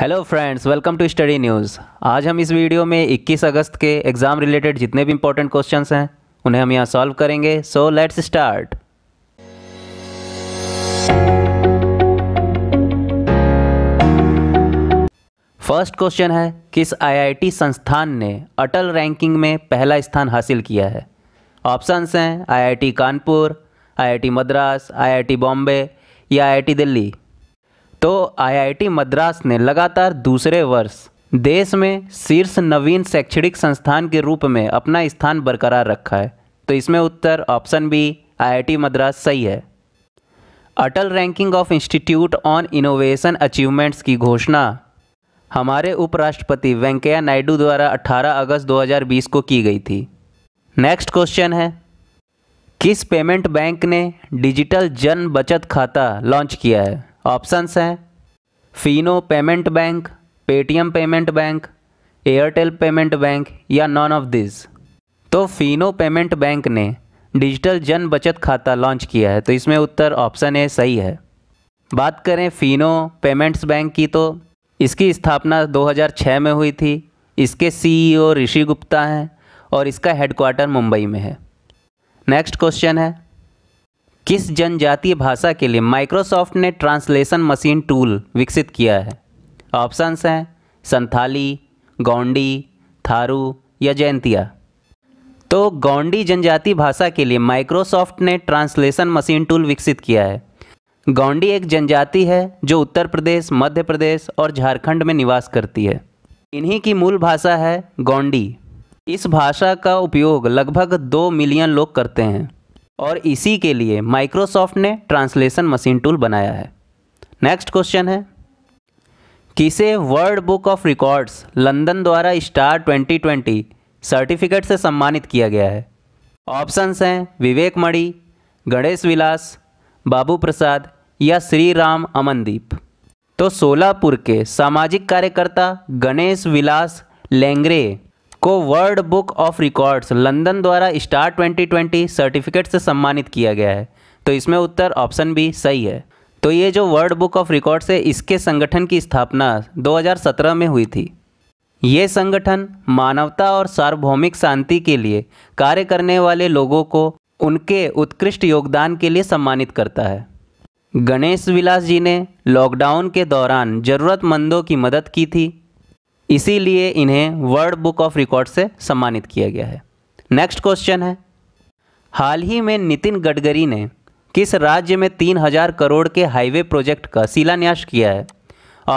Hello friends welcome to study news आज हम इस वीडियो में 21 अगस्त के एग्ज़ाम रिलेटेड जितने भी इंपॉर्टेंट क्वेश्चंस हैं उन्हें हम यहाँ सॉल्व करेंगे so let's start first question है किस आईआईटी संस्थान ने अटल रैंकिंग में पहला स्थान हासिल किया है ऑप्शंस हैं IIT Kanpur IIT Madras IIT Bombay या आईआईटी दिल्ली तो आईआईटी मद्रास ने लगातार दूसरे वर्ष देश में शीर्ष नवीन शैक्षणिक संस्थान के रूप में अपना स्थान बरकरार रखा है तो इसमें उत्तर ऑप्शन बी आईआईटी मद्रास सही है Atal ranking of institute on innovation achievements की घोषणा हमारे उपराष्ट्रपति वेंकैया नायडू द्वारा 18 अगस्त 2020 को की गई थी नेक्स्ट क्वेश्चन है किस पेमेंट बैंक ने डिजिटल जन बचत खाता लॉन्च किया है ऑप्शंस हैं Fino payment bank Paytm payment bank Airtel payment bank या नॉन ऑफ दिस तो फिनो पेमेंट बैंक ने डिजिटल जन बचत खाता लॉन्च किया है तो इसमें उत्तर ऑप्शन ए सही है बात करें फिनो पेमेंट्स बैंक की तो इसकी स्थापना 2006 में हुई थी इसके सीईओ e ऋषि गुप्ता हैं और इसका हेडक्वार्टर मुंबई में है नेक्स्ट क्वेश्चन है किस जनजातीय भाषा के लिए माइक्रोसॉफ्ट ने ट्रांसलेशन मशीन टूल विकसित किया है ऑप्शंस हैं संथाली गौंडी थारू या जयंतिया तो गौंडी जनजातीय भाषा के लिए माइक्रोसॉफ्ट ने ट्रांसलेशन मशीन टूल विकसित किया है गौंडी एक जनजाति है जो उत्तर प्रदेश मध्य प्रदेश और झारखंड में निवास करती है इन्हीं की मूल भाषा है गौंडी इस भाषा का उपयोग लगभग दो मिलियन लोग करते हैं और इसी के लिए माइक्रोसॉफ्ट ने ट्रांसलेशन मशीन टूल बनाया है नेक्स्ट क्वेश्चन है किसे world book of records London द्वारा स्टार 2020 सर्टिफिकेट से सम्मानित किया गया है ऑप्शंस हैं विवेक मणि गणेश विलास बाबू प्रसाद या श्री राम अमनदीप तो सोलापुर के सामाजिक कार्यकर्ता गणेश विलास लेंगरे को world book of records London द्वारा स्टार 2020 सर्टिफिकेट से सम्मानित किया गया है तो इसमें उत्तर ऑप्शन बी सही है तो ये जो वर्ल्ड बुक ऑफ रिकॉर्ड्स है इसके संगठन की स्थापना 2017 में हुई थी ये संगठन मानवता और सार्वभौमिक शांति के लिए कार्य करने वाले लोगों को उनके उत्कृष्ट योगदान के लिए सम्मानित करता है गणेश विलास जी ने लॉकडाउन के दौरान ज़रूरतमंदों की मदद की थी इसीलिए इन्हें वर्ल्ड बुक ऑफ रिकॉर्ड से सम्मानित किया गया है नेक्स्ट क्वेश्चन है हाल ही में नितिन गडकरी ने किस राज्य में तीन हजार करोड़ के हाईवे प्रोजेक्ट का शिलान्यास किया है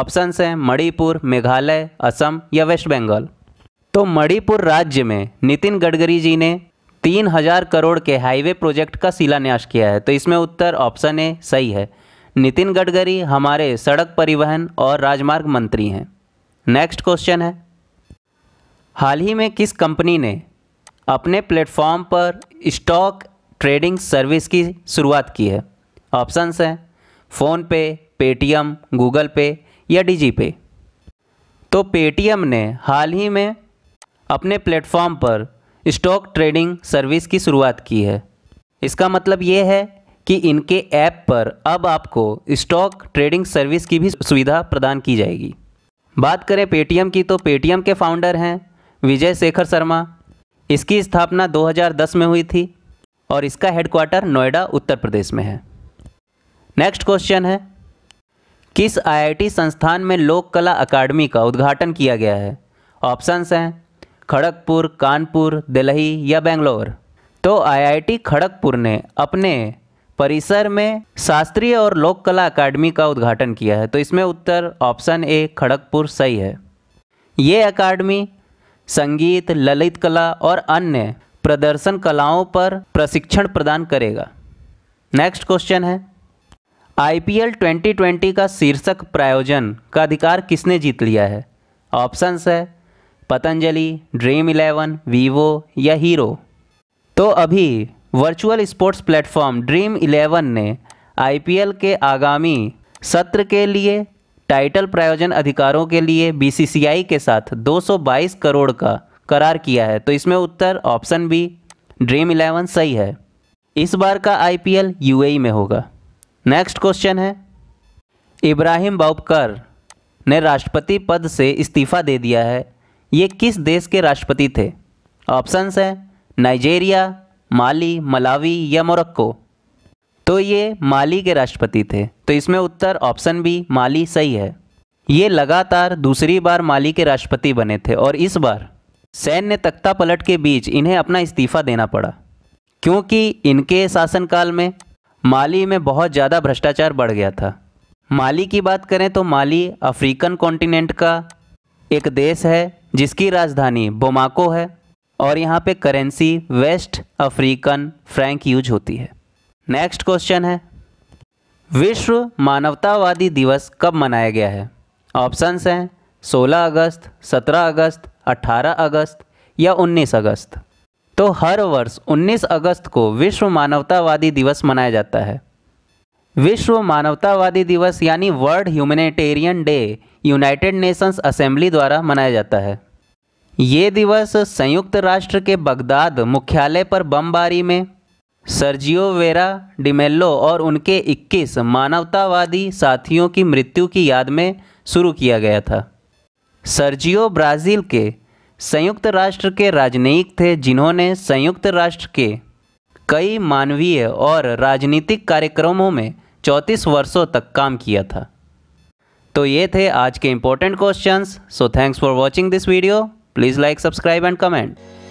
ऑप्शंस हैं मणिपुर मेघालय असम या वेस्ट बंगाल तो मणिपुर राज्य में नितिन गडकरी जी ने तीन हजार करोड़ के हाईवे प्रोजेक्ट का शिलान्यास किया है तो इसमें उत्तर ऑप्शन ए सही है नितिन गडकरी हमारे सड़क परिवहन और राजमार्ग मंत्री हैं नेक्स्ट क्वेश्चन है हाल ही में किस कंपनी ने अपने प्लेटफॉर्म पर स्टॉक ट्रेडिंग सर्विस की शुरुआत की है ऑप्शंस हैं फ़ोनपे पेटीएम गूगल पे या डीजी पे तो पेटीएम ने हाल ही में अपने प्लेटफॉर्म पर स्टॉक ट्रेडिंग सर्विस की शुरुआत की है इसका मतलब ये है कि इनके ऐप पर अब आपको स्टॉक ट्रेडिंग सर्विस की भी सुविधा प्रदान की जाएगी बात करें पेटीएम की तो पेटीएम के फाउंडर हैं विजय शेखर शर्मा इसकी स्थापना 2010 में हुई थी और इसका हेडक्वार्टर नोएडा उत्तर प्रदेश में है नेक्स्ट क्वेश्चन है किस आईआईटी संस्थान में लोक कला अकादमी का उद्घाटन किया गया है ऑप्शंस हैं खड़गपुर कानपुर दिल्ली या बेंगलोर तो आईआईटी खड़गपुर ने अपने परिसर में शास्त्रीय और लोक कला अकादमी का उद्घाटन किया है तो इसमें उत्तर ऑप्शन ए खड़गपुर सही है ये अकादमी संगीत ललित कला और अन्य प्रदर्शन कलाओं पर प्रशिक्षण प्रदान करेगा नेक्स्ट क्वेश्चन है आईपीएल 2020 का शीर्षक प्रायोजन का अधिकार किसने जीत लिया है ऑप्शंस है पतंजलि ड्रीम इलेवन वीवो या हीरो तो अभी virtual sports platform dream eleven ने आईपीएल के आगामी सत्र के लिए टाइटल प्रायोजन अधिकारों के लिए बीसीसीआई के साथ 222 करोड़ का करार किया है तो इसमें उत्तर ऑप्शन बी ड्रीम इलेवन सही है इस बार का आईपीएल यूएई में होगा नेक्स्ट क्वेश्चन है इब्राहिम बाउबकर ने राष्ट्रपति पद से इस्तीफा दे दिया है ये किस देश के राष्ट्रपति थे ऑप्शंस हैं नाइजेरिया माली मलावी या मोरक्को तो ये माली के राष्ट्रपति थे तो इसमें उत्तर ऑप्शन बी माली सही है ये लगातार दूसरी बार माली के राष्ट्रपति बने थे और इस बार सैन्य तख्ता पलट के बीच इन्हें अपना इस्तीफा देना पड़ा क्योंकि इनके शासनकाल में माली में बहुत ज़्यादा भ्रष्टाचार बढ़ गया था माली की बात करें तो माली अफ्रीकन कॉन्टिनेंट का एक देश है जिसकी राजधानी बोमाको है और यहाँ पे currency west African franc use होती है नेक्स्ट क्वेश्चन है विश्व मानवतावादी दिवस कब मनाया गया है ऑप्शंस हैं 16 अगस्त 17 अगस्त 18 अगस्त या 19 अगस्त तो हर वर्ष 19 अगस्त को विश्व मानवतावादी दिवस मनाया जाता है विश्व मानवतावादी दिवस यानी world humanitarian day United Nations assembly द्वारा मनाया जाता है ये दिवस संयुक्त राष्ट्र के बगदाद मुख्यालय पर बमबारी में सर्जियो वेरा डिमेल्लो और उनके 21 मानवतावादी साथियों की मृत्यु की याद में शुरू किया गया था सर्जियो ब्राज़ील के संयुक्त राष्ट्र के राजनयिक थे जिन्होंने संयुक्त राष्ट्र के कई मानवीय और राजनीतिक कार्यक्रमों में 34 वर्षों तक काम किया था तो ये थे आज के important questions so thanks for watching this video Please like, subscribe and comment.